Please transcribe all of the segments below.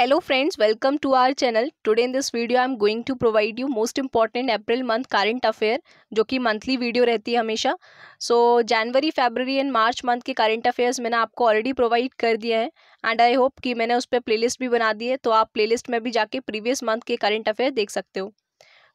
hello friends welcome to our channel today in this video i am going to provide you most important april month current affair जो कि monthly video रहती है हमेशा so January February and March month के current affairs मैंने आपको already provide कर दिया है एंड आई होप कि मैंने उस पर प्लेलिस्ट भी बना दी है तो आप प्लेलिस्ट में भी जाके प्रीवियस मंथ के करंट अफेयर देख सकते हो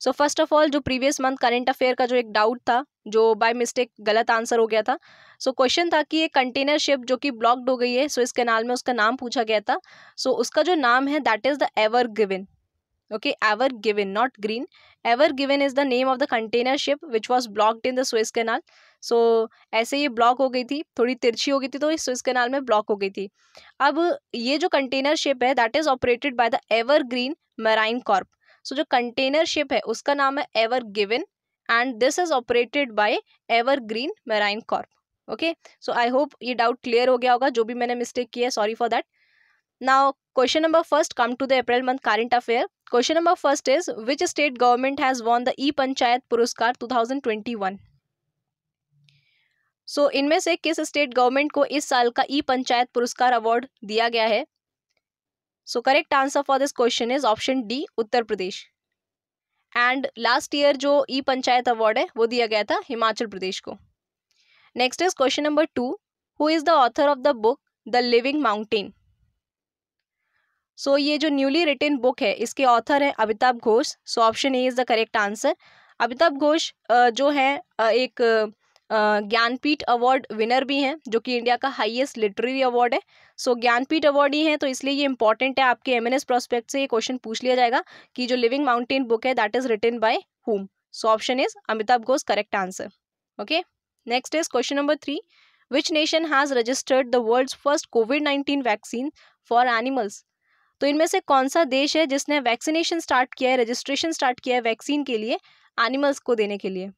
सो फर्स्ट ऑफ ऑल जो प्रीवियस मंथ करेंट अफेयर का जो एक डाउट था जो बाय मिस्टेक गलत आंसर हो गया था सो so, क्वेश्चन था कि ये कंटेनर शिप जो कि ब्लॉक्ड हो गई है सो so इस कैनाल में उसका नाम पूछा गया था सो so, उसका जो नाम है that is the Ever Given okay Ever Given not green Ever Given is the name of the container ship which was blocked in the Swiss canal so ऐसे ये ब्लॉक हो गई थी थोड़ी तिरछी हो गई थी तो इस स्विस कैनाल में ब्लॉक हो गई थी अब ये जो कंटेनर शिप है that is operated by the Evergreen Marine Corp so so, जो कंटेनर शिप है उसका नाम है Ever Given and this is operated by Evergreen Marine Corp okay so I hope ये डाउट क्लियर हो गया होगा जो भी मैंने मिस्टेक किया है sorry for that now question number first come to the April month current affair question number first is which state government has won the E panchayat पुरस्कार वन सो इनमें से किस स्टेट गवर्नमेंट को इस साल का ई पंचायत पुरस्कार अवार्ड दिया गया है so correct answer for this question is option D Uttar Pradesh and last year जो ई पंचायत अवार्ड है वो दिया गया था हिमाचल प्रदेश को next is question number two who is the author of the book The Living Mountain so ये जो न्यूली रिटर्न बुक है इसके ऑथर है Amitabh Ghosh so option A is the correct answer Amitabh Ghosh जो है एक ज्ञानपीठ अवार्ड विनर भी हैं जो कि इंडिया का हाईएस्ट लिटरेरी अवार्ड है सो ज्ञानपीठ अवार्ड ही है तो इसलिए ये इंपॉर्टेंट है आपके एम एन एस प्रोस्पेक्ट से ये क्वेश्चन पूछ लिया जाएगा कि जो लिविंग माउंटेन बुक है that is written by home so option is Amitabh Ghosh correct answer okay next is question number three which nation has registered the world's first COVID nineteen vaccine for animals तो इनमें से कौन सा देश है जिसने vaccination start किया है रजिस्ट्रेशन स्टार्ट किया है वैक्सीन के लिए एनिमल्स को देने के लिए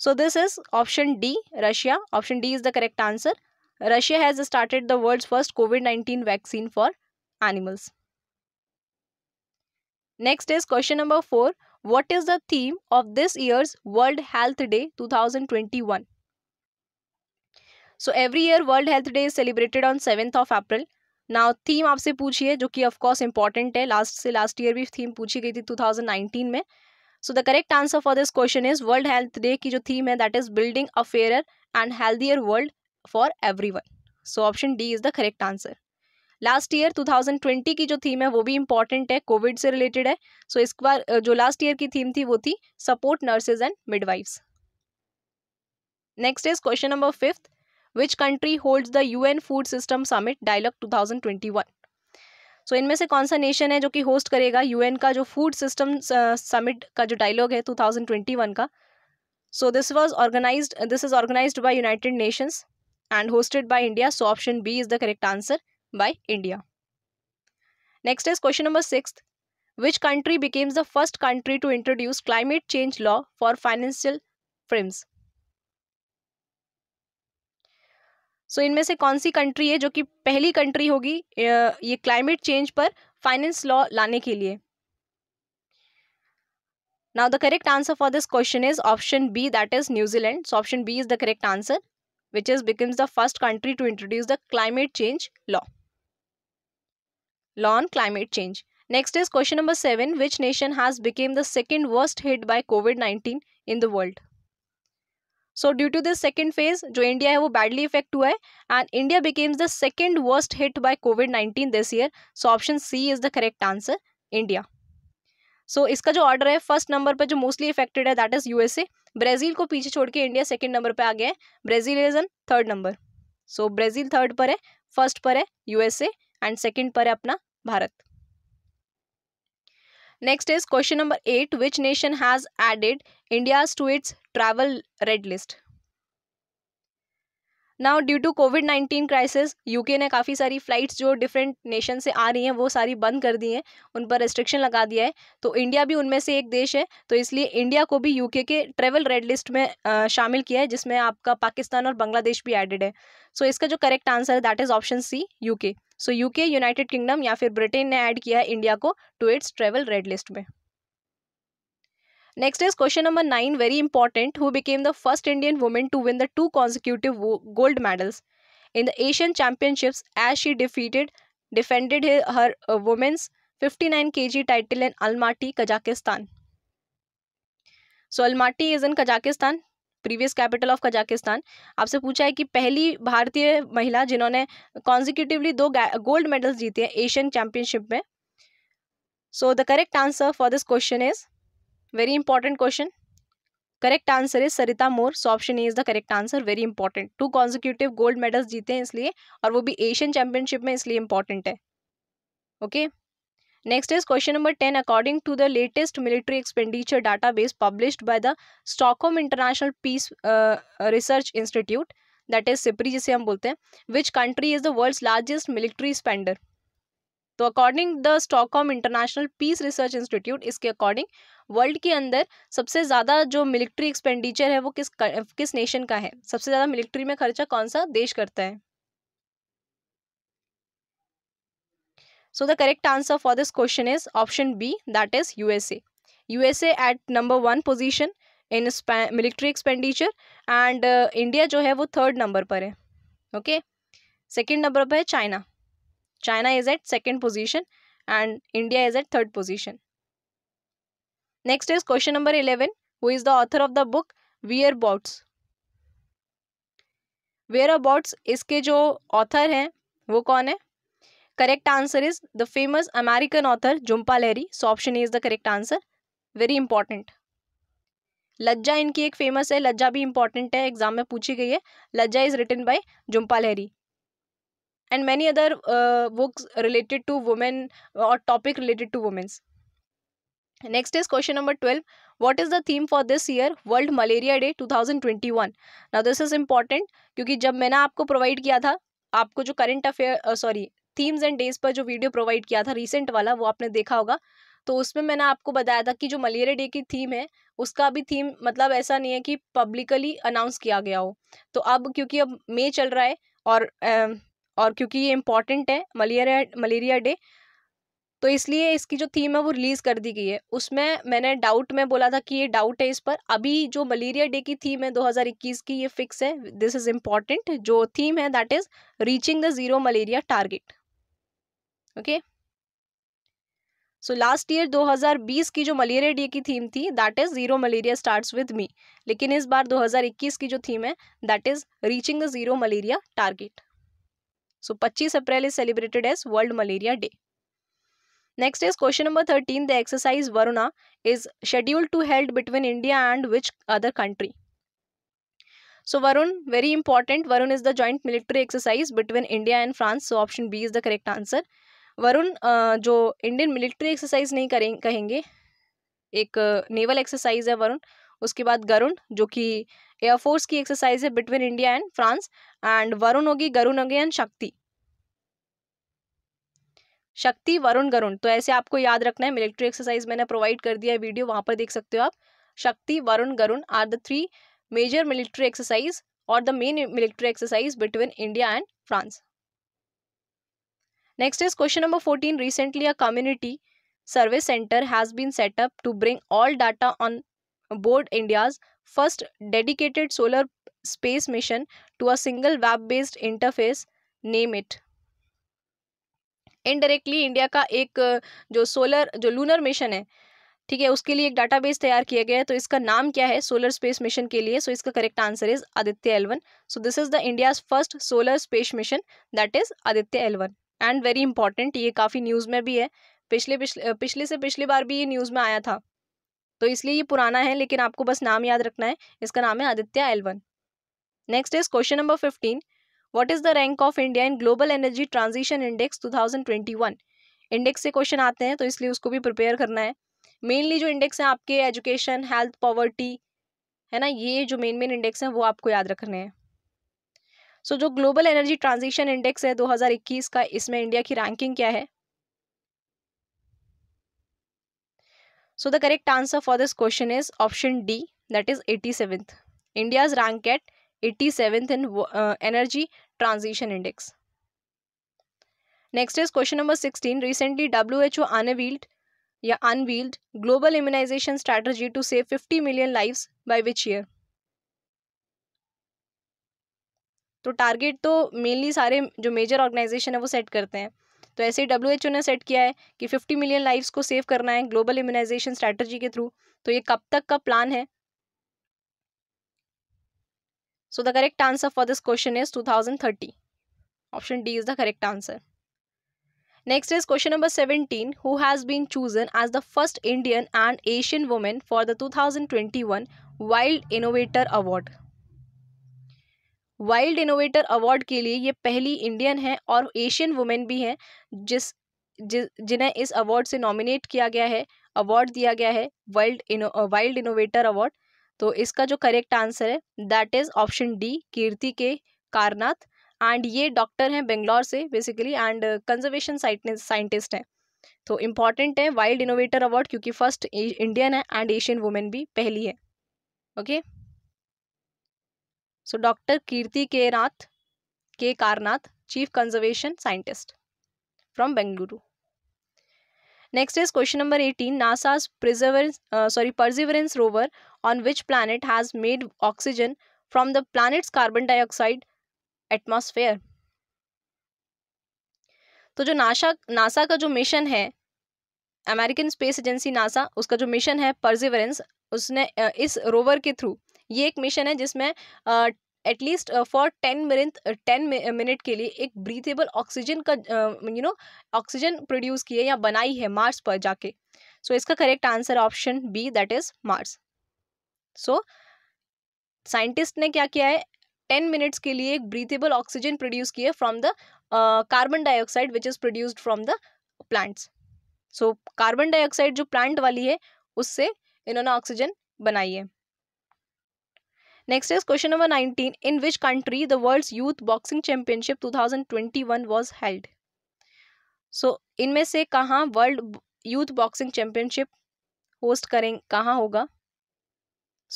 So this is option D, Russia. Option D is the correct answer. Russia has started the world's first COVID-19 vaccine for animals. Next is question number 4. What is the theme of this year's World Health Day 2021? So every year World Health Day is celebrated on 7th of April. Now theme aap se poochhi hai, jo ki of course important hai. Last, last year bhi theme poochhi gayi thi 2019 mein. So the correct answer for this question is World Health Day की जो theme है that is building a fair and healthier world for everyone so option D is the correct answer last year 2020 की जो theme है वो भी important है Covid से रिलेटेड है सो so, इस बार जो लास्ट ईयर की थीम थी वो थी support nurses and midwifes next is question number fifth which country holds the UN food system summit dialogue 2021 so so, इनमें से कौन सा नेशन है जो कि होस्ट करेगा यूएन का जो फूड सिस्टम समिट का जो डायलॉग है 2021 का so this was organised this is organised by United Nations and hosted by India so option B is the correct answer by India next is question number six which country becomes the first country to introduce climate change law for financial frames so इनमें से कौन सी country है जो कि पहली country होगी ये climate change पर फाइनेंस लॉ लाने के लिए now the correct answer for this question is option B that is New Zealand so option B is the correct answer which is becomes the first country to introduce the climate change law law on climate change next is question number seven which nation has became the second worst hit by covid nineteen in the world so due to this second phase जो India है वो badly affect हुआ है and India becomes the second worst hit by COVID nineteen this year so option C is the correct answer India so so, इसका जो order है first number पर जो मोस्टली इफेक्टेड है दैट इज यूएसए ब्राजील को पीछे छोड़ के इंडिया सेकेंड नंबर पर आ गया है Brazil is an third number so Brazil third पर है फर्स्ट पर है यूएसए एंड सेकेंड पर है अपना Bharat next is question number eight which nation has added India to its travel red list now due to COVID nineteen crisis UK ने काफ़ी सारी फ्लाइट्स जो डिफरेंट नेशन से आ रही हैं वो सारी बंद कर दी हैं उन पर रेस्ट्रिक्शन लगा दिया है तो इंडिया भी उनमें से एक देश है तो इसलिए इंडिया को भी यूके के ट्रेवल रेड लिस्ट में आ, शामिल किया है जिसमें आपका पाकिस्तान और बांग्लादेश भी एडेड है सो so, इसका जो करेक्ट आंसर है that is option C UK so UK United Kingdom या फिर ब्रिटेन ने ऐड किया है इंडिया को to its travel red list में next is question number nine very important who became the first Indian women to win the two consecutive gold medals in the Asian Championship as she defeated defended her women's fifty nine K G title in Almaty Kazakhstan so Almaty is in Kazakhstan previous capital of Kazakhstan आपसे पूछा है कि पहली भारतीय महिला जिन्होंने consecutively दो gold medals जीते हैं एशियन चैंपियनशिप में so the correct answer for this question is very important question correct answer is Sarita Mor so option A is the correct answer very important two consecutive gold medals जीते हैं इसलिए और वो भी Asian Championship में इसलिए important है okay okay? Next is question number ten according to the latest military expenditure database published by the Stockholm International Peace uh, Research that is SIPRI जिसे हम बोलते हैं which country is the world largest military spender तो according the Stockholm International Peace Research Institute इसके according world के अंदर सबसे ज़्यादा जो मिलिट्री एक्सपेंडिचर है वो किस किस नेशन का है सबसे ज़्यादा मिलिट्री में खर्चा कौन सा देश करता है so the correct answer for this question is option B that is USA USA at number one position in military expenditure and India जो है वो थर्ड नंबर पर है ओके सेकेंड नंबर पर है China China is at second position and India is at third position next is question number eleven who is the author of the book Whereabouts Whereabouts इसके जो author हैं वो कौन है correct answer is the famous American author Jhumpa Lahiri so option A is the correct answer very important Lajja इनकी एक famous है लज्जा भी इंपॉर्टेंट है एग्जाम में पूछी गई है Lajja is written by Jhumpa Lahiri and many other books related to women और topic related to women's next is question number twelve what is the theme for this year World Malaria Day two thousand twenty one ना this is important क्योंकि जब मैंने आपको provide किया था आपको जो current affair sorry themes and days पर जो वीडियो प्रोवाइड किया था रिसेंट वाला वो आपने देखा होगा तो उसमें मैंने आपको बताया था कि जो मलेरिया डे की थीम है उसका भी थीम मतलब ऐसा नहीं है कि पब्लिकली अनाउंस किया गया हो तो अब क्योंकि अब मे चल रहा है और और क्योंकि ये इम्पॉर्टेंट है मलेरिया मलेरिया डे तो इसलिए इसकी जो थीम है वो रिलीज़ कर दी गई है उसमें मैंने डाउट में बोला था कि ये डाउट है इस पर अभी जो मलेरिया डे की थीम है 2021 की ये फिक्स है दिस इज़ इम्पॉर्टेंट जो थीम है that is reaching the zero malaria target okay so last year 2020 की जो मलेरिया डे की थीम थी that is zero malaria starts with me लेकिन इस बार 2021 की जो थीम है that is reaching the zero malaria target so 25 April is celebrated as World Malaria Day next is question number thirteen the exercise Varuna is scheduled to held between India and which other country so Varun very important Varun is the joint military exercise between India and France so option B is the correct answer Varun जो Indian military exercise नहीं करें कहेंगे एक naval exercise है वरुण उसके बाद गरुण जो कि एयरफोर्स की एक्सरसाइज है between India and France and Varun होगी गरुण होगी एंड शक्ति शक्ति वरुण गरुण तो ऐसे आपको याद रखना है मिलिट्री एक्सरसाइज मैंने प्रोवाइड कर दिया है वीडियो वहां पर देख सकते हो आप Shakti Varun Garun are the three major military exercise और the main military exercise between India and France next is question number fourteen recently a community service center has been set up to bring all data on board India's first dedicated solar space mission to a single web based interface name it indirectly India का एक uh, जो solar जो lunar mission है ठीक है उसके लिए एक डाटा बेस तैयार किया गया है तो इसका नाम क्या है सोलर स्पेस मिशन के लिए सो so, इसका correct answer is Aditya L one so this is the India's first solar space mission that is Aditya L one and very important ये काफ़ी न्यूज़ में भी है पिछले पिछले पिछले से पिछली बार भी ये न्यूज़ में आया था तो इसलिए ये पुराना है लेकिन आपको बस नाम याद रखना है इसका नाम है Aditya L one next is question number fifteen what is the rank of India in global energy transition index to index से क्वेश्चन आते हैं तो इसलिए उसको भी प्रिपेयर करना है मेनली जो इंडेक्स हैं आपके एजुकेशन हेल्थ पॉवर्टी है ना ये जो मेन मेन इंडेक्स हैं वो आपको याद रखने हैं सो so, जो ग्लोबल एनर्जी ट्रांजिशन इंडेक्स है 2021 का इसमें इंडिया की रैंकिंग क्या है so the correct answer for this question is option D that is eighty seventh India's rank at eighty seventh in energy transition index next is question number sixteen recently W H O unveiled या unveiled global immunisation strategy to save fifty million lives by which year तो target तो mainly सारे जो major organisation है वो set करते हैं तो ऐसे ही डब्ल्यू एच ओ ने सेट किया है कि फिफ्टी मिलियन लाइफ्स को सेव करना है ग्लोबल इम्यूनाइजेशन स्ट्रैटेजी के थ्रू तो ये कब तक का प्लान है so the correct answer for this question is two thousand thirty option D is the correct answer next is question number is who has been chosen as the first Indian and Asian women for the two thousand twenty one wild innovator award wild innovator award के लिए ये पहली Indian है और Asian women भी हैं जिस जि, जिन्हें इस अवार्ड से नॉमिनेट किया गया है अवार्ड दिया गया है wild inno wild innovator award तो इसका जो करेक्ट आंसर है that is option D Kirti K Karanth and ये डॉक्टर हैं बेंगलोर से बेसिकली एंड कंजर्वेशन साइंटिस्ट हैं तो इम्पॉर्टेंट है वाइल्ड इनोवेटर अवार्ड क्योंकि फर्स्ट इंडियन है एंड एशियन वुमेन भी पहली है okay okay? So doctor Kirti K Nath K Karanth chief conservation scientist from Bengaluru next is question number eighteen NASA's perseverance sorry perseverance rover on which planet has made oxygen from the planet's carbon dioxide atmosphere तो जो नाशा NASA का जो mission है American space agency NASA उसका जो mission है परजिवरेंस उसने uh, इस रोवर के थ्रू ये एक मिशन है जिसमें at least for ten minute ten minute के लिए एक ब्रीथेबल ऑक्सीजन का यू नो ऑक्सीजन प्रोड्यूस किए या बनाई है मार्स पर जाके सो so, इसका correct answer option B that is Mars so scientist ने क्या किया है टेन मिनट्स के लिए एक ब्रीथेबल ऑक्सीजन प्रोड्यूस किए from the carbon dioxide which is produced from the plants so carbon dioxide जो प्लांट वाली है उससे इन्होंने ऑक्सीजन बनाई है next is question number nineteen in which country the world's youth boxing championship two thousand twenty one was held so इनमें से कहाँ world youth boxing championship host करें कहाँ होगा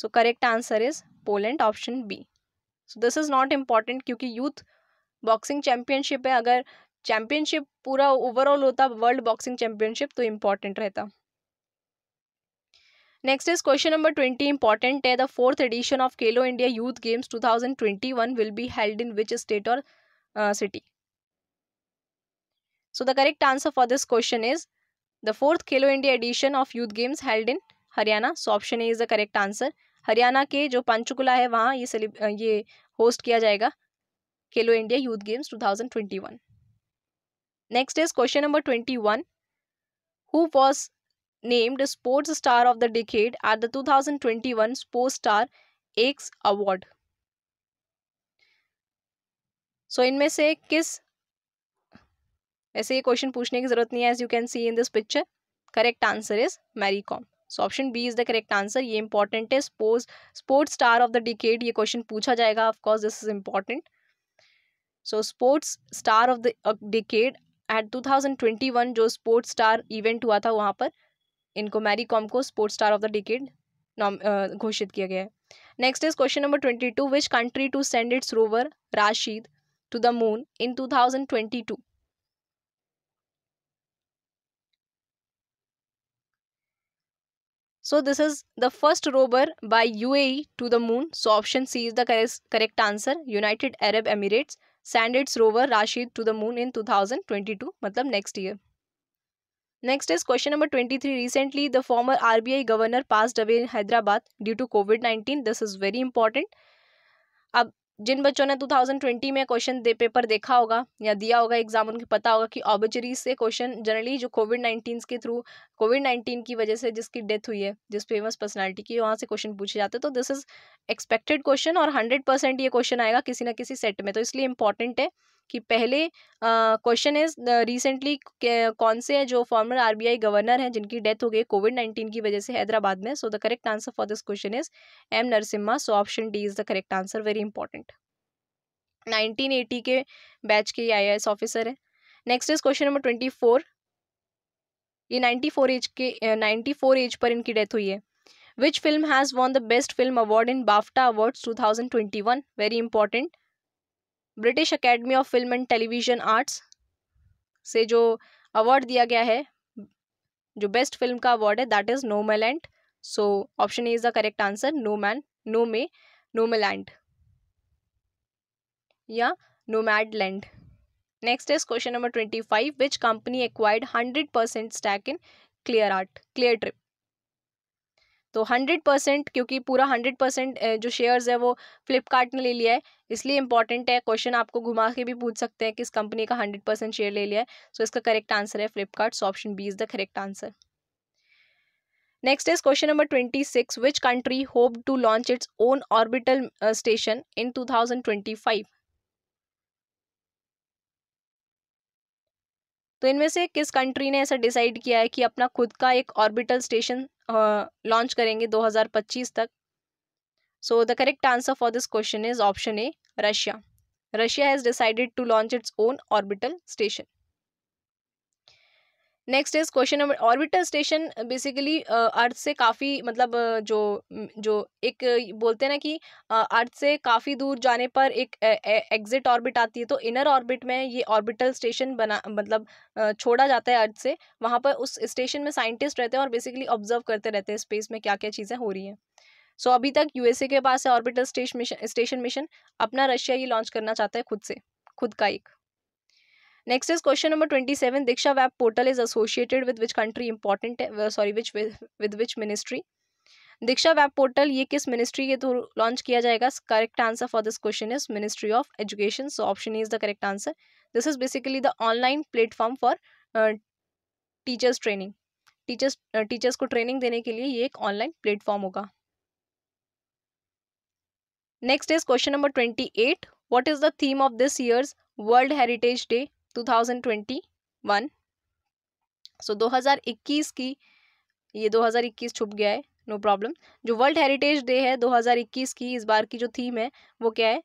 so correct answer is Poland option B so this is not important क्योंकि youth boxing championship है अगर championship पूरा ओवरऑल होता वर्ल्ड बॉक्सिंग चैंपियनशिप तो इम्पॉर्टेंट रहता next is question number twenty important है the fourth edition of Khelo India youth games two thousand twenty one will be held in which state और city so the correct answer for this question is the fourth khelo India edition of youth games held in Haryana so option A is the correct answer Haryana के जो पंचकुला है वहाँ ये celeb ये host किया जाएगा Khelo India youth games 2021 next is question number one who was named Sports Star of the Decade at the 2021 Sports Star X Award. So so, इनमें से किस ऐसे ये क्वेश्चन पूछने की जरूरत नहीं है as you can see in this picture correct answer is Mary Kom so option B is the correct answer ये इंपॉर्टेंट है sports sports star of the decade ये क्वेश्चन पूछा जाएगा of course this is important so sports star of the decade at 2021 जो sports star event हुआ था वहाँ पर इनको मैरी कॉम को sports star of the decade नॉम घोषित किया गया है next is question number twenty two which country to send its rover Rashid to the moon in two thousand twenty two so this is the first rover by U A to the moon so option C is the correct answer United Arab Emirates send its rover Rashid to the moon in two thousand twenty two मतलब next year number twenty three recently the former R B I governor passed away in Hyderabad due to COVID nineteen this is very important अब जिन बच्चों ने two thousand twenty में question दे paper देखा होगा या दिया होगा एग्जाम उनके पता होगा कि ऑबचरी से क्वेश्चन जनरली जो कोविड नाइन्टीन के थ्रू कोविड नाइन्टीन की वजह से जिसकी डेथ हुई है जिस फेमस पर्सनैलिटी की वहाँ से क्वेश्चन पूछे जाते हैं तो दिस इज एक्सपेक्टेड क्वेश्चन और हंड्रेड परसेंट ये क्वेश्चन आएगा किसी ना किसी सेट में तो इसलिए इंपॉर्टेंट है कि पहले क्वेश्चन इज रिसेंटली कौन से हैं जो फॉर्मर आरबीआई गवर्नर हैं जिनकी डेथ हो गई कोविड नाइन्टीन की वजह से हैदराबाद में so the correct answer for this question is M Narasimha so option D is the correct answer very important 1980 के बैच के आई ऑफिसर है next is question number twenty four ये नाइन्टी फोर एज के ninety four age पर इनकी death हुई है which film has won the best film award in BAFTA awards two thousand twenty one very important British academy of film and television arts से जो award दिया गया है जो बेस्ट फिल्म का अवार्ड है that is Nomadland so option is the correct answer no man no may Nomadland या Nomadland next is question number twenty five which company acquired hundred percent stake in clear art Cleartrip तो hundred percent क्योंकि पूरा hundred percent जो shares है वो फ्लिपकार्ट ने ले लिया है इसलिए इंपॉर्टेंट है क्वेश्चन आपको घुमा के भी पूछ सकते हैं किस कंपनी का हंड्रेड परसेंट शेयर ले लिया है सो so इसका करेक्ट आंसर है Flipkart so option B is the correct answer next is question number twenty six which country hope to launch its own orbital station in two thousand twenty five तो इनमें से किस country ने ऐसा decide किया है कि अपना खुद का एक ऑर्बिटल स्टेशन लॉन्च करेंगे 2025 तक so the correct answer for this question is option A Russia Russia has decided to launch its own orbital station next is question number orbiter station basically earth से काफ़ी मतलब uh, जो जो एक uh, बोलते हैं ना कि अर्थ uh, से काफ़ी दूर जाने पर एक एग्जिट ऑर्बिट आती है तो इनर ऑर्बिट में ये ऑर्बिटल स्टेशन बना मतलब छोड़ा जाता है अर्थ से वहाँ पर उस स्टेशन में साइंटिस्ट रहते हैं और बेसिकली ऑब्जर्व करते रहते हैं स्पेस में क्या क्या चीज़ें हो रही हैं सो so, अभी तक यूएसए के पास है orbital station mission station mission अपना रशिया ये लॉन्च करना चाहता है खुद से खुद का एक Next is question number 27. Diksha Web Portal is associated with which country important, uh, sorry, which with, with which ministry? Diksha Web Portal, ye kis ministry ke launch kiya jayega? Correct answer for this question is Ministry of Education. So option A is the correct answer. This is basically the online platform for uh, teachers training. Teachers, uh, teachers ko training dene ke liye ye ek online platform hoga. Next is question number 28. What is the theme of this year's World Heritage Day? 2021 so so, 2021 की ये 2021 छुप गया है no no problem जो world heritage day है 2021 की इस बार की जो थीम है वो क्या है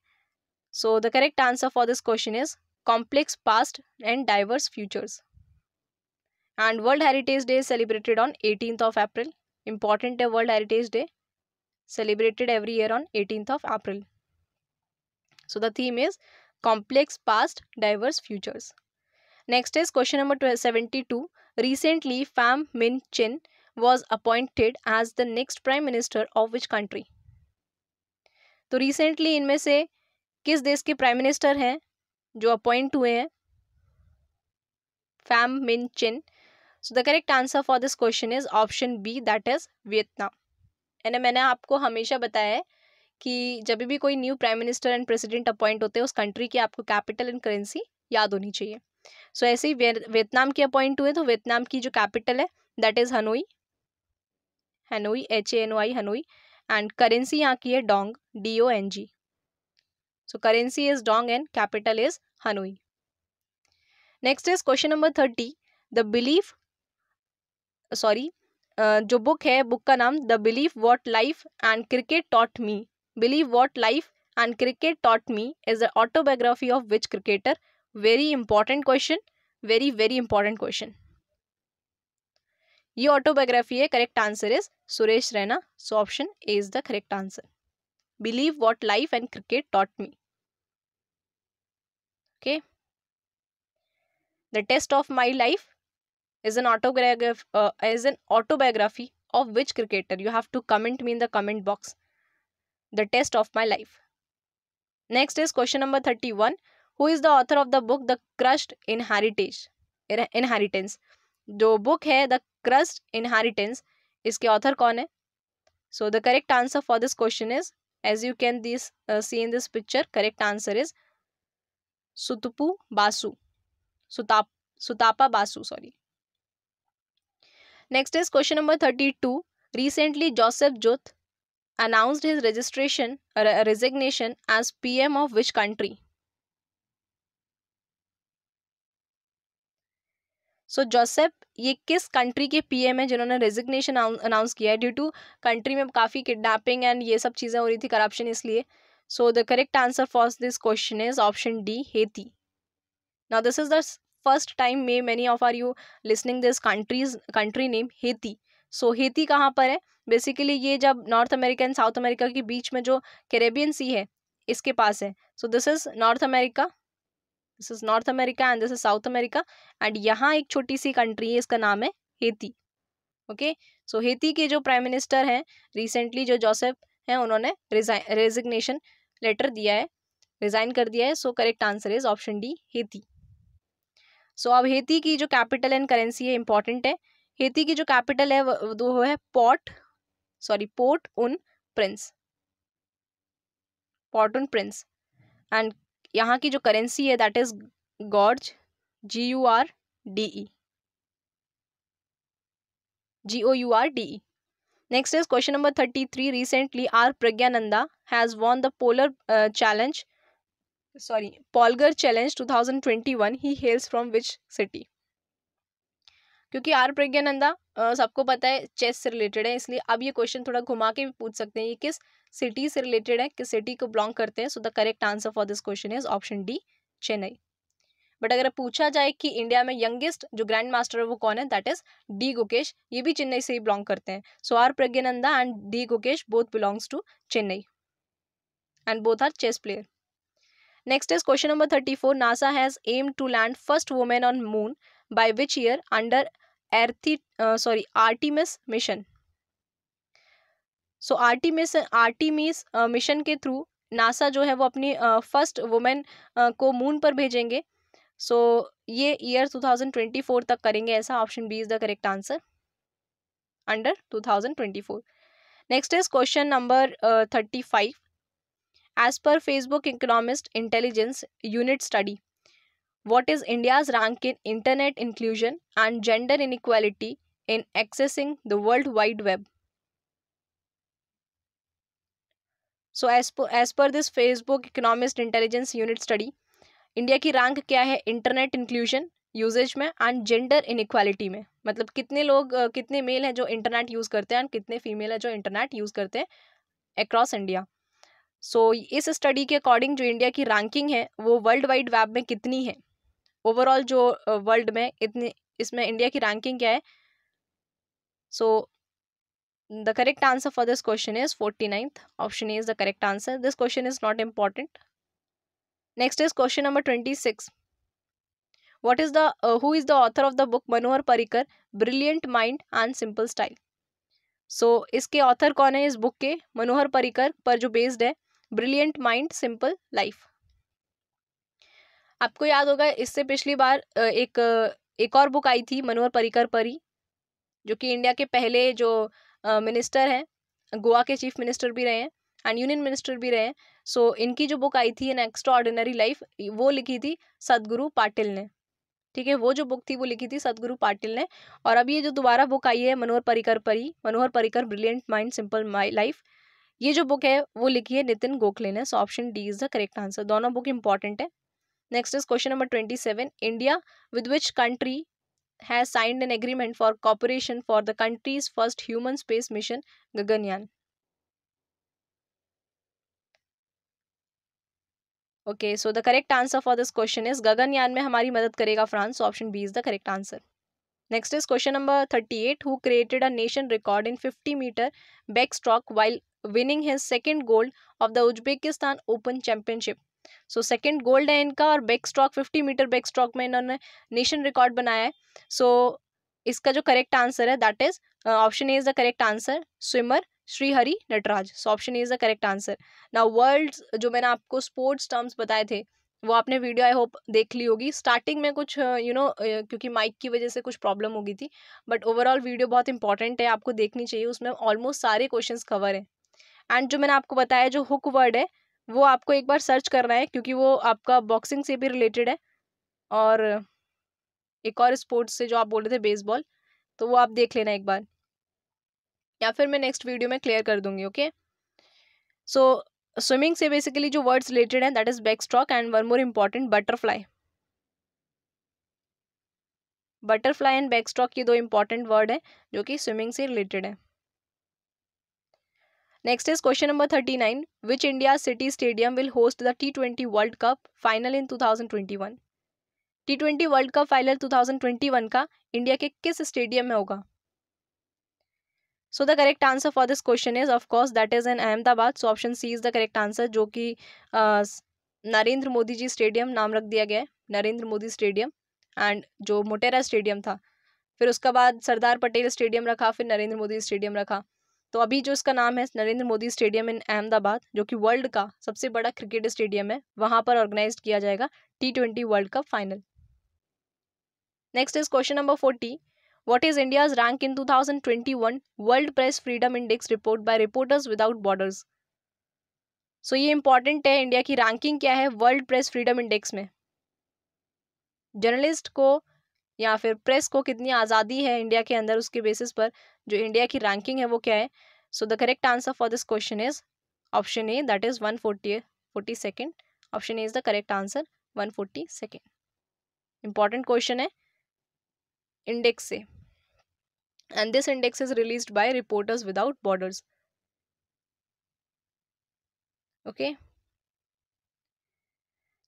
so the correct answer for this question is complex past and diverse futures and world heritage day celebrated on eighteen of April important है world heritage day celebrated every year on eighteen of April so the theme is complex past diverse futures next is question number seventy two recently Pham Minh Chinh was appointed as the next prime minister of which country तो recently इनमें से किस देश के prime minister हैं जो appoint हुए हैं Pham Minh Chinh so the correct answer for this question is option B that is Vietnam यानी मैंने आपको हमेशा बताया है कि जब भी कोई new prime minister and president appoint होते हैं उस कंट्री की आपको कैपिटल एंड करेंसी याद होनी चाहिए सो so, ऐसे ही वियतनाम के अपॉइंट हुए तो वियतनाम की जो कैपिटल है that is Hanoi Hanoi H A N Y Hanoi and currency यहाँ की है dong D O N G so currency is dong and capital is Hanoi next is question number thirty the belief sorry जो book है book का नाम the belief what life and cricket taught me believe what life and cricket taught me is the autobiography of which cricketer very important question very very important question ये autobiography है correct answer is Suresh Raina so option A is the correct answer believe what life and cricket taught me okay the test of my life is an autograph uh, is an autobiography of which cricketer you have to comment me in the comment box the test of my life next is question number 31 who is the author of the book the crest inheritage inheritance जो book है the crest inheritance इसके author कौन है so the correct answer for this question is as you can this see in this picture correct answer is Sutapu Basu Sutap Sutapa Basu sorry next is question number thirty two Joseph Jouthe announced announced registration registration as P M of which country so Joseph ये किस country के PM है जिन्होंने resignation announce किया है due to country में काफ़ी kidnapping and ये सब चीज़ें हो रही थी करप्शन इसलिए so the correct answer for this question is option D Haiti now this is the first time may many of are you listening this countries country name Haiti so Haiti कहाँ पर है basically ये जब north America and south America के बीच में जो Caribbean sea है इसके पास है so this is north America this is north America and this is south America and यहाँ एक छोटी सी कंट्री है इसका नाम है हेती ओके सो हेती के जो प्राइम मिनिस्टर हैं रिसेंटली जो जोसेफ हैं उन्होंने रेजिग्नेशन लेटर दिया है रिजाइन कर दिया है so correct answer is option D Haiti so अब हेती की जो कैपिटल एंड करेंसी है इंपॉर्टेंट है हेती की जो कैपिटल है वो वो है port sorry port au prince port au prince and यहाँ की जो करेंसी है that is gourde G U R D E G O U R D E next is question number thirty three recently R Praggnanandhaa has won the polar challenge sorry Polgar challenge two thousand twenty one he hails from which city क्योंकि R Praggnanandhaa uh, सबको पता है chess से related है इसलिए अब ये question थोड़ा घुमा के भी पूछ सकते हैं ये किस सिटी से रिलेटेड है किस सिटी को बिलोंग करते हैं so the correct answer for this question is option D Chennai but अगर पूछा जाए कि इंडिया में यंगेस्ट जो ग्रैंड मास्टर है वो कौन है दैट इज डी गोकेश ये भी चेन्नई से ही बिलोंग करते हैं so R Praggnanandhaa and D Gukesh both belongs to Chennai and both are chess player next is question number thirty four NASA has aim to land first women on moon by which year under earthy sorry Artemis mission so Artemis Artemis mission के through NASA जो है वो अपनी first uh, women uh, को moon पर भेजेंगे सो so, ये year 2024 तक करेंगे ऐसा option B is the correct answer under 2024 next is question number thirty five as per Facebook Economist Intelligence Unit study what is India's rank in internet inclusion and gender inequality in accessing the world wide web so as as per this Facebook Economist Intelligence Unit study India की rank क्या है internet inclusion usages में and gender inequality में मतलब कितने लोग कितने mail हैं जो इंटरनेट यूज़ करते हैं एंड कितने फीमेल हैं जो इंटरनेट यूज़ करते हैं अक्रॉस इंडिया सो इस स्टडी के अकॉर्डिंग जो इंडिया की रैंकिंग है वो वर्ल्ड वाइड वेब में कितनी है ओवरऑल जो वर्ल्ड में इतनी इसमें इंडिया की रैंकिंग क्या है so the correct answer for this question is 49th option a is the correct answer this question is not important next is question number 26 what is the uh, who is the author of the book manohar parikar brilliant mind and simple style so so, इसके author कौन है इस book के मनोहर परिकर पर जो based है brilliant mind simple life आपको याद होगा इससे पिछली बार एक एक और बुक आई थी मनोहर परिकर पर ही जो कि इंडिया के पहले जो मिनिस्टर हैं गोवा के चीफ मिनिस्टर भी रहे हैं एंड यूनियन मिनिस्टर भी रहे हैं सो so, इनकी जो बुक आई थी एन एक्स्ट्रा ऑर्डिनरी लाइफ वो लिखी थी सदगुरु पाटिल ने ठीक है वो जो बुक थी वो लिखी थी सदगुरु पाटिल ने और अभी ये जो दोबारा बुक आई है Manohar Parrikar Pari Manohar Parrikar brilliant mind simple my life ये जो बुक है वो लिखी है नितिन गोखले ने so option D is the correct answer दोनों बुक इंपॉर्टेंट है next is question number twenty seven India with which country has signed an agreement for cooperation for the country's first human space mission, Gaganyaan. Okay so the correct answer for this question is Gaganyaan में हमारी मदद करेगा France option B is the correct answer next is question number thirty eight who created a nation record in fifty metre back stroke while winning his second gold of the Uzbekistan open championship so second gold है इनका और back stroke fifty metre back stroke में इन्होंने nation record बनाया है so so, इसका जो correct answer है that is option A is the correct answer swimmer Shri Nataraj so option A is the correct answer ना वर्ल्ड जो मैंने आपको स्पोर्ट्स टर्म्स बताए थे वो आपने वीडियो आई होप देख ली होगी स्टार्टिंग में कुछ you uh, you know know, uh, क्योंकि माइक की वजह से कुछ प्रॉब्लम हो गई थी बट ओवरऑल वीडियो बहुत इंपॉर्टेंट है आपको देखनी चाहिए उसमें ऑलमोस्ट सारे क्वेश्चंस कवर हैं एंड जो मैंने आपको बताया जो हुक वर्ड है वो आपको एक बार सर्च करना है क्योंकि वो आपका बॉक्सिंग से भी रिलेटेड है और एक और स्पोर्ट्स से जो आप बोल रहे थे बेसबॉल तो वो आप देख लेना एक बार या फिर मैं नेक्स्ट वीडियो में क्लियर कर दूंगी ओके सो स्विमिंग से बेसिकली जो वर्ड्स रिलेटेड हैं that is back stroke and one more important butterfly butterfly and back stroke ये दो इम्पॉर्टेंट वर्ड हैं जो कि स्विमिंग से रिलेटेड है next is question number thirty nine which India city stadium will host the T twenty world cup final in two thousand twenty one T twenty world cup final two thousand twenty one का India के किस stadium में होगा so the correct answer for this question is of course that is in Ahmedabad so option C is the correct answer जो कि नरेंद्र मोदी जी stadium नाम रख दिया गया है नरेंद्र मोदी स्टेडियम एंड जो मोटेरा स्टेडियम था फिर उसके बाद सरदार पटेल स्टेडियम रखा फिर नरेंद्र मोदी स्टेडियम रखा तो अभी जो इसका नाम है नरेंद्र मोदी स्टेडियम इन अहमदाबाद जो कि वर्ल्ड का सबसे बड़ा क्रिकेट स्टेडियम है वहाँ पर ऑर्गेनाइज किया जाएगा T twenty world cup final next is question number forty rank in two thousand twenty one world press freedom index report by reporters without borders सो ये इंपॉर्टेंट है इंडिया की रैंकिंग क्या है वर्ल्ड प्रेस फ्रीडम इंडेक्स में journalist को या फिर प्रेस को कितनी आज़ादी है इंडिया के अंदर उसके बेसिस पर जो इंडिया की रैंकिंग है वो क्या है so the correct answer for this question is option A that is one forty forty second option A is the correct answer one forty second important question है इंडेक्स से and this index is release by reporters without borders okay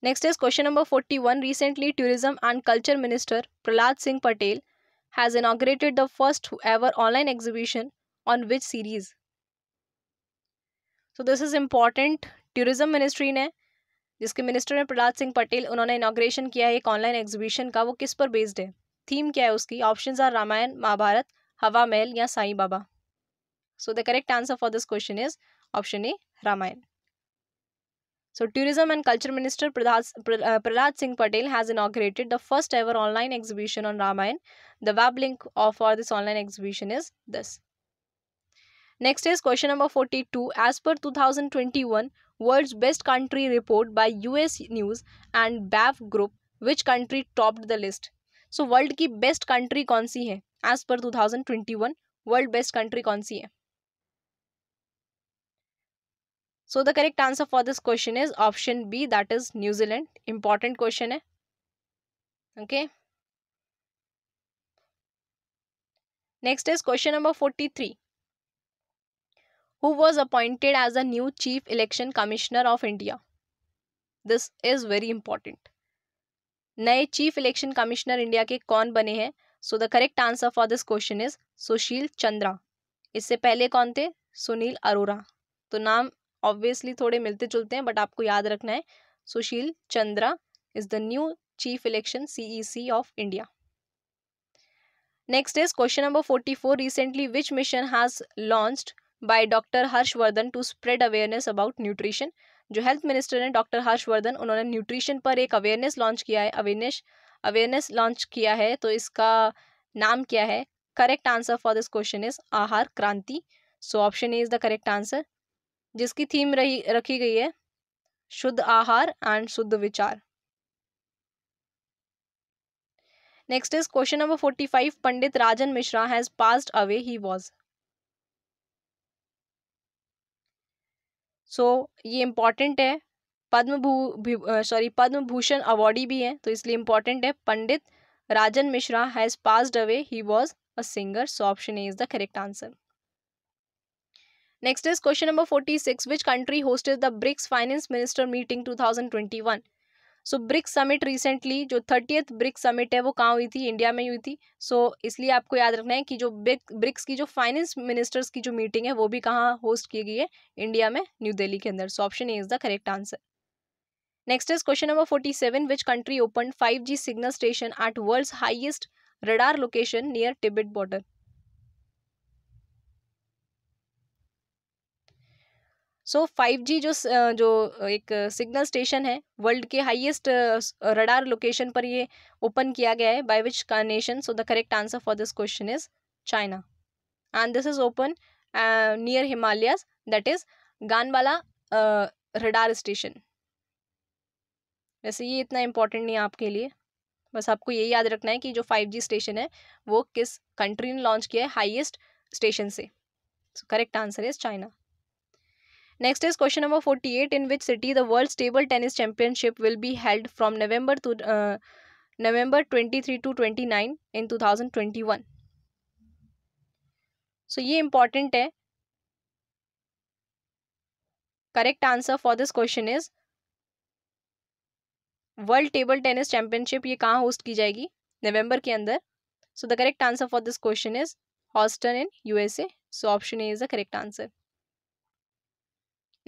next is question number forty one recently tourism and culture minister Prahlad Singh Patel has inaugurated the first ever online exhibition on which series so this is important tourism ministry ने जिसके minister हैं प्रहलाद सिंह पटेल उन्होंने inauguration किया है एक online exhibition का वो किस पर बेस्ड है थीम क्या है उसकी ऑप्शन आर रामायण महाभारत हवा महल या Sai Baba so the correct answer for this question is option A Ramayan So Tourism and Culture Minister Prahlad Singh Patel has inaugurated the first ever online exhibition on Ramayana. The web link for this online exhibition is this. Next is question number 42. As per 2021 World's Best Country report by US News and BAF Group, which country topped the list? So world की best country कौन सी है as per 2021 world best country कौन सी है so the correct answer for this question is option B that is New Zealand important question है okay next is question number forty three who was appointed as a new chief election commissioner of India this is very important नए chief election commissioner India के कौन बने हैं so the correct answer for this question is Sushil Chandra इससे पहले कौन थे सुनील अरोरा तो नाम ऑब्वियसली थोड़े मिलते जुलते हैं बट आपको याद रखना है Sushil Chandra is the new chief election CEC of India next is question number forty four recently which mission has launched by doctor Harshvardhan to spread awareness about nutrition जो हेल्थ मिनिस्टर हैं डॉक्टर हर्षवर्धन उन्होंने न्यूट्रिशन पर एक awareness launch किया है awareness awareness launch किया है तो इसका नाम क्या है correct answer for this question is Aahaar Kranti so option A is the correct answer जिसकी थीम रही रखी गई है शुद्ध आहार एंड शुद्ध विचार next is question number forty five Pandit Rajan Mishra has passed away he was so ये इंपॉर्टेंट है पद्म भू सॉरी पद्म भूषण अवार्डी भी है तो इसलिए इंपॉर्टेंट है Pandit Rajan Mishra has passed away he was a singer so option A is the correct answer next is question number forty six which country host is the BRICS finance minister meeting two thousand twenty one so BRICS summit recently जो thirtieth BRICS summit है वो कहाँ हुई थी India में हुई थी सो so, इसलिए आपको याद रखना है कि जो ब्रिक्स की जो फाइनेंस मिनिस्टर्स की जो मीटिंग है वो भी कहाँ होस्ट की गई है इंडिया में न्यू दिल्ली के अंदर so option A is the correct answer next is question number forty seven which country open five G signal station at world highest radar location near Tibet border so five G जो जो एक signal station है world के highest radar location पर ये open किया गया है by which nation so the correct answer for this question is China and this is open near Himalayas that is गानवाला रडार स्टेशन वैसे ये इतना इम्पोर्टेंट नहीं है आपके लिए बस आपको ये याद रखना है कि जो फाइव जी स्टेशन है वो किस कंट्री ने लॉन्च किया है हाइएस्ट स्टेशन से so correct answer is China next is question number forty eight in which city the world table tennis championship will be held from November to November twenty three to twenty nine in two thousand twenty one so ये important है correct answer for this question is world table tennis championship ये कहाँ host की जाएगी नवंबर के अंदर so the correct answer for this question is Houston in USA so option A is the correct answer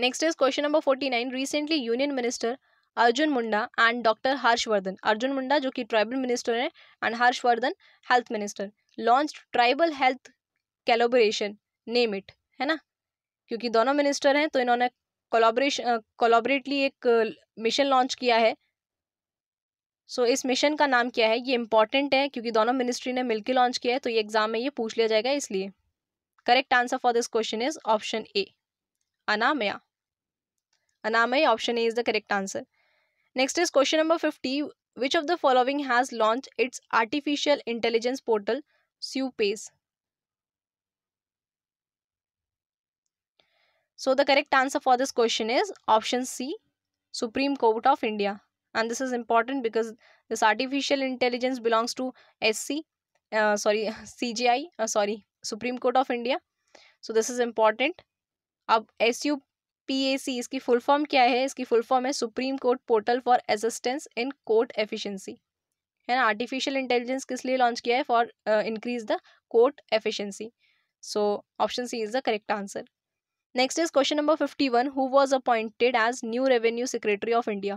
next is question number forty nine recently union minister Arjun Munda and doctor Harshvardhan Arjun Munda जो कि tribal minister हैं and Harshvardhan health minister launch tribal health collaboration name it है ना क्योंकि दोनों minister हैं तो इन्होंने कोलाब्रेशन कोलाबरेटली एक मिशन लॉन्च किया है सो so, इस मिशन का नाम क्या है ये इंपॉर्टेंट है क्योंकि दोनों मिनिस्ट्री ने मिलकर लॉन्च किया है तो ये एग्जाम में ये पूछ लिया जाएगा इसलिए correct answer for this question is option A Anamaya. Anamaya option A is the correct answer. Next is question number 50. Which of the following has launched its artificial intelligence portal SUPACE? So the correct answer for this question is option C, Supreme Court of India. And this is important because this artificial intelligence belongs to SC, uh, sorry, CGI, uh, sorry, Supreme Court of India. So this is important. अब S U P A C इसकी full form क्या है इसकी full form है supreme court portal for assistance in court efficiency है ना artificial intelligence किस लिए लॉन्च किया है for increase the court efficiency so option C is the correct answer next is question number fifty one who was appointed as new revenue secretary of India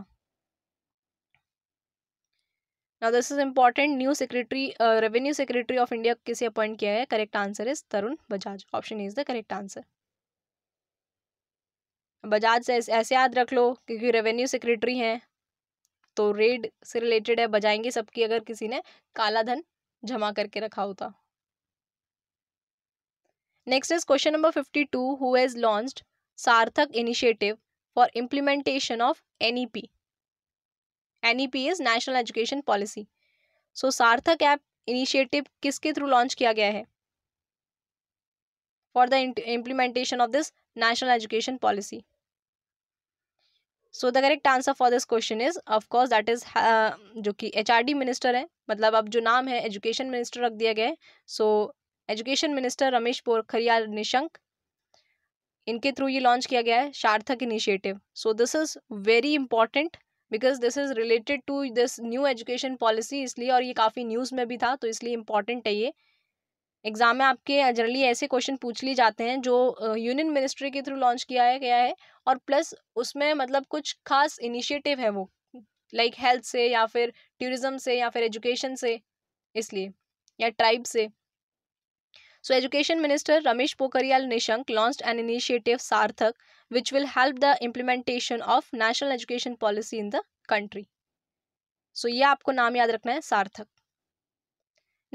now this is important new secretary revenue secretary of India किसे appoint किया है correct answer is Tarun Bajaj option is the correct answer Bajaj से ऐसे याद रख लो क्योंकि revenue secretary हैं तो रेड से रिलेटेड है बजाएंगे सबकी अगर किसी ने काला धन जमा करके रखा होता next is question number fifty two who has launch Sarthak initiative for implementation of N E P N E P is national education policy so Sarthak app initiative किसके थ्रू लॉन्च किया गया है for the implementation of this national education policy so the correct answer for this question is of course that is जो कि H minister है मतलब अब जो नाम है एजुकेशन मिनिस्टर रख दिया गया है so education minister Ramesh Pokhriyal Nishank इनके थ्रू ये लॉन्च किया गया है Sarthak initiative so this is very important because this is related to this new education policy इसलिए और ये काफ़ी न्यूज़ में भी था तो इसलिए इम्पॉर्टेंट है ये एग्जाम में आपके जनरली ऐसे क्वेश्चन पूछ लिए जाते हैं जो यूनियन मिनिस्ट्री के थ्रू लॉन्च किया है, गया है और प्लस उसमें मतलब कुछ खास इनिशिएटिव है वो लाइक हेल्थ से या फिर टूरिज्म से या फिर एजुकेशन से इसलिए या ट्राइब से so education minister Ramesh Pokhriyal Nishank launch an initiative Sarthak which will help the implementation of national education policy in the country so ये आपको नाम याद रखना है Sarthak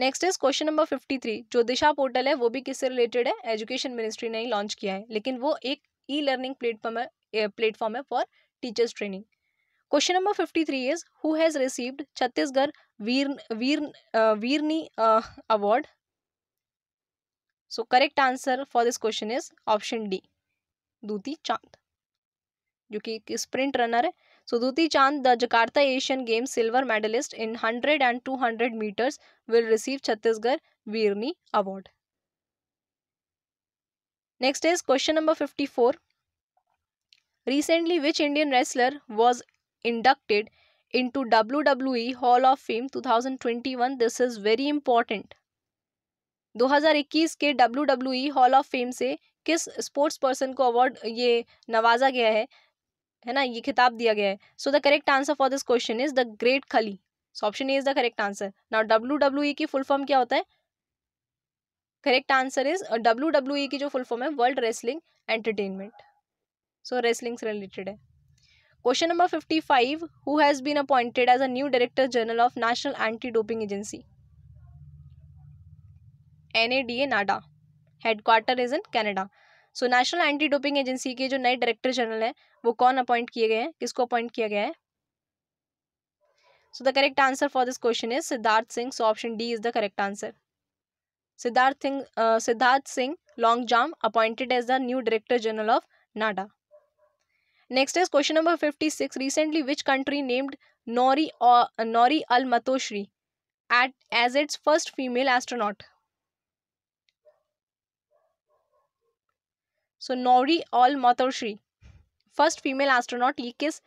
next is question number fifty three जो दिशा पोर्टल है वो भी किससे रिलेटेड है एजुकेशन मिनिस्ट्री ने ही लॉन्च किया है लेकिन वो एक ई लर्निंग प्लेटफॉर्म है प्लेटफॉर्म है for teachers training question number fifty three is who has received Chhattisgarh Veer Veer Veerni award so correct answer for this question is option D Dutee Chand जो कि स्प्रिंट रनर है सुदुति Chand the Jakarta Asian game silver medalist in 100 and 200 metres will receive Chhattisgarh Veerni award next is question number 54 recently which Indian wrestler was inducted into WWE hall of fame 2021 this is very important दो हजार इक्कीस के W W hall of fame से किस sports person को award ये नवाजा गया है है ना ये खिताब दिया गया है so the correct answer for this question is the great Khali so option A is the correct answer now W W E की फुल फॉर्म क्या होता है correct answer is W W E की जो फुल फॉर्म है world wrestling entertainment so wrestling से related है question number fifty five who has been appointed as a new director general of national anti doping agency N A D A NADA headquarter is in Canada so national anti doping agency के जो नए director general हैं वो कौन appoint किए गए हैं किसको अपॉइंट किया गया है so the correct answer for this question is Siddharth Singh so option D is the correct answer Siddharth Singh Siddharth Singh long jam appointed as the new director general of NADA next is question number fifty six recently which country named Nori Nori al Matrooshi at as its first female astronaut so Nori al uh, Matrooshi first female astronaut ये किस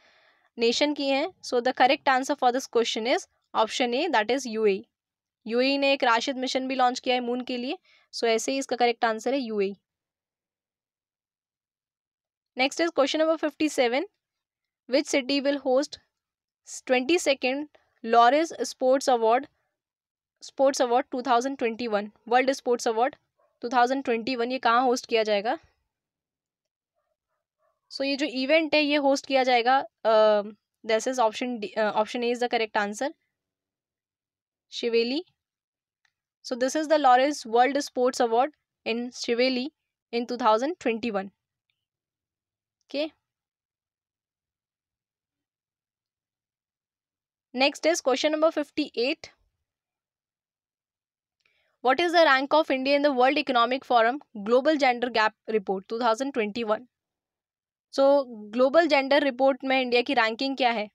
nation की हैं so the correct answer for this question is option A that is U A ने एक Rashid mission भी launch किया है moon के लिए सो so ऐसे ही इसका करेक्ट आंसर है UA next is question number fifty seven which city will host twenty second Laureus sports award sports award two thousand twenty one world sports award two thousand twenty one ये कहाँ host किया जाएगा सो ये जो event है ये host किया जाएगा this is option option A is the correct answer Seville so this is the Laureus world sports award in Seville in two thousand twenty one okay next is question number fifty eight is the rank of India in the world economic forum global gender gap report two thousand twenty one so global gender report में India की ranking क्या है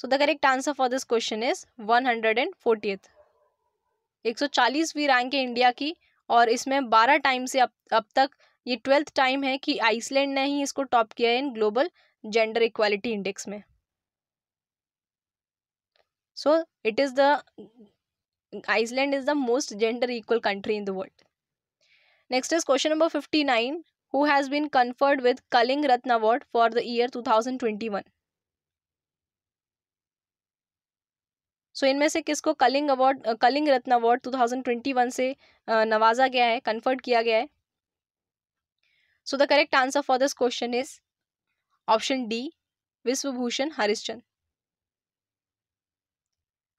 so the correct answer for this question is one hundred and eighth एक सौ चालीसवीं rank है India की और इसमें बारह टाइम से अब अब तक ये ट्वेल्थ टाइम है कि आइसलैंड ने ही इसको टॉप किया है in global gender equality index में so it is the Iceland is the most gender equal country in the world next is question number fifty nine who has been conferred with Kalinga Ratna award for the year two thousand twenty one so इनमें से किसको Kalinga award Kalinga Ratna award two thousand twenty one से नवाजा गया है conferred किया गया है so the correct answer for this question is option D Vishwabhushan Harishchand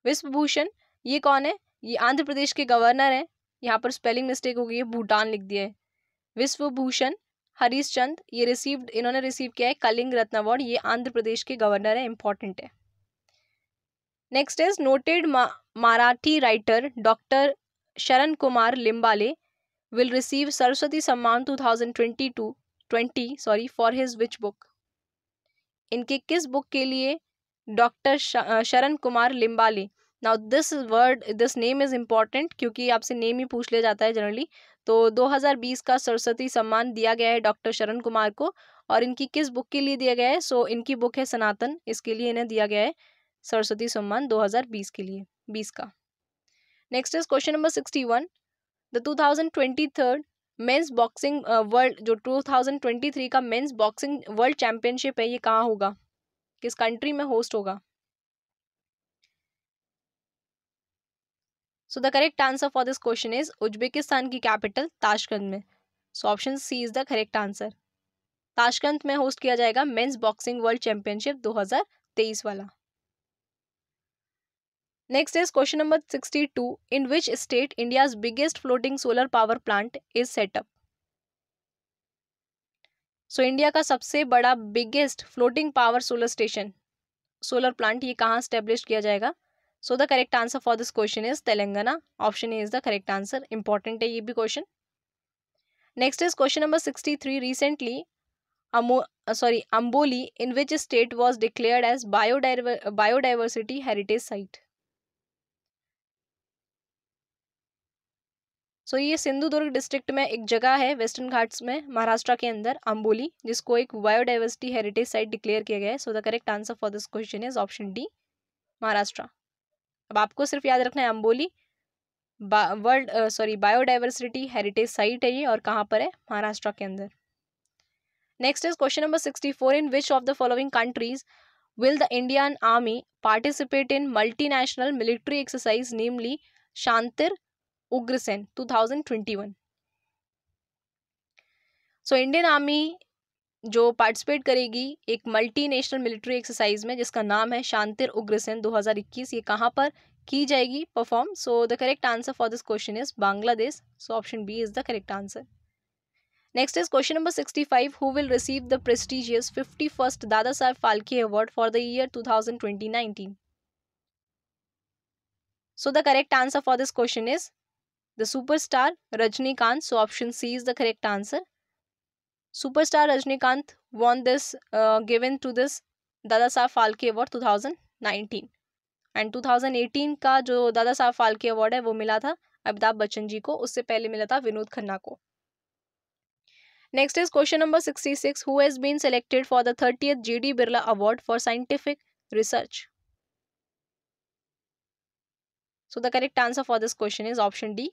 Vishwabhushan ये कौन है ये आंध्र प्रदेश के गवर्नर हैं यहाँ पर स्पेलिंग मिस्टेक हो गई है भूटान लिख दिया है विश्वभूषण हरीशचंद ये रिसीव्ड इन्होंने रिसीव किया है कलिंग रत्न अवार्ड ये आंध्र प्रदेश के गवर्नर है इम्पॉर्टेंट है next is noted Marathi writer doctor Sharan Kumar Limbale will receive Saraswati Samman 2022 20 sorry for his which book इनके किस बुक के लिए doctor Sharan Kumar Limbale now this word this name is important क्योंकि आपसे नेम ही पूछ लिया जाता है जनरली तो 2020 का सरस्वती सम्मान दिया गया है डॉक्टर शरण कुमार को और इनकी किस बुक के लिए दिया गया है सो so, इनकी बुक है सनातन इसके लिए इन्हें दिया गया है सरस्वती सम्मान 2020 के लिए 20 का next is question number sixty one the two thousand twenty third men's boxing world जो टू थाउजेंड ट्वेंटी थ्री का मेन्स बॉक्सिंग वर्ल्ड चैम्पियनशिप है ये कहाँ होगा किस कंट्री में होस्ट होगा so the correct answer for this question is Uzbekistan की कैपिटल ताशकंद में. So option C is the correct answer Tashkent में होस्ट किया जाएगा मेन्स बॉक्सिंग वर्ल्ड चैंपियनशिप 2023 वाला next is question number 62 in which state India's biggest floating solar power plant is set up so India का सबसे बड़ा biggest floating power solar station solar plant ये कहाँ establish किया जाएगा so the correct answer for this question is Telangana option A is the correct answer important है ये भी question next is question number sixty three recently sorry Amboli in which state was declared as biodiver biodiversity heritage site so ये Sindhudurg district में एक जगह है western Ghats में महाराष्ट्र के अंदर अम्बोली जिसको एक बायोडाइवर्सिटी हेरिटेज साइट डिक्लेयर किया गया है so the correct answer for this question is option D Maharashtra अब आपको सिर्फ याद रखना है Amboli world sorry biodiversity heritage site है ये और कहाँ पर है महाराष्ट्र के अंदर next is question number sixty four in which of the following countries will the Indian army participate in multi national military exercise namely Shantir Ugrasen two thousand twenty one so Indian army जो participate करेगी एक multinational military exercise में जिसका नाम है शांतिर उग्रसेन 2021 ये कहाँ पर की जाएगी perform so the correct answer for this question is Bangladesh so option B is the correct answer next is question number sixty five who will receive the prestigious fifty first Dada Saheb Phalke award for the year two thousand twenty nineteen the correct answer for this question is the super star Rajinikanth so option C is the correct answer super star Rajinikanth won this given to this Dada Saheb Phalke award two thousand nineteen and two thousand eighteen का जो दादा Saheb Phalke award है वो मिला था अमिताभ बच्चन जी को उससे पहले मिला था विनोद खन्ना को next is question number sixty six who has been selected for the thirty G D Birla award for scientific research so the correct answer for this question is option D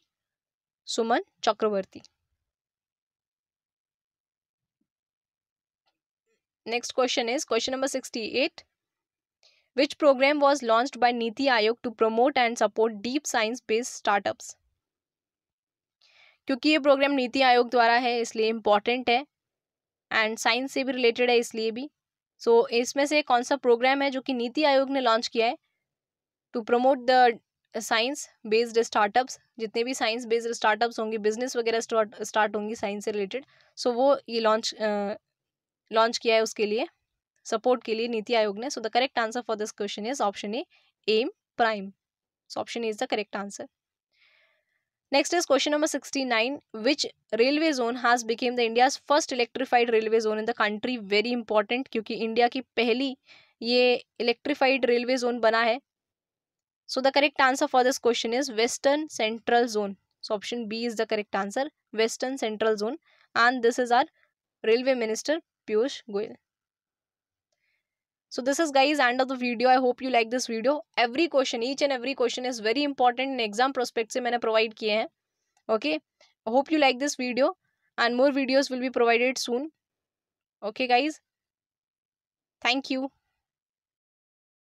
Suman Chakraborty question is question number sixty eight which programme was launch by Niti Aayog to promote and support deep science based startups क्योंकि ये programme नीति आयोग द्वारा है इसलिए important है and science से भी रिलेटेड है इसलिए भी सो so, इसमें से कौन सा प्रोग्राम है जो कि नीति आयोग ने लॉन्च किया है to promote the science based startups जितने भी साइंस बेस्ड स्टार्टअप्स होंगे बिजनेस वगैरह स्टार्ट होंगी साइंस से रिलेटेड सो so, वो ये लॉन्च लॉन्च किया है उसके लिए सपोर्ट के लिए नीति आयोग ने so the correct answer for this question is option A AIM prime so option is the correct answer next is question number sixty nine which railway zone has became the India's first electrified railway zone in the country very important क्योंकि India की पहली ये electrified railway zone बना है so the correct answer for this question is western central zone so option B is the correct answer western central zone and this is our railway minister Piyush Goyal so this is guys end of the video I hope you like this video every question each and every question is very important in exam prospect से मैंने provide किए हैं okay I hope you like this video and more videos will be provided soon okay guys thank you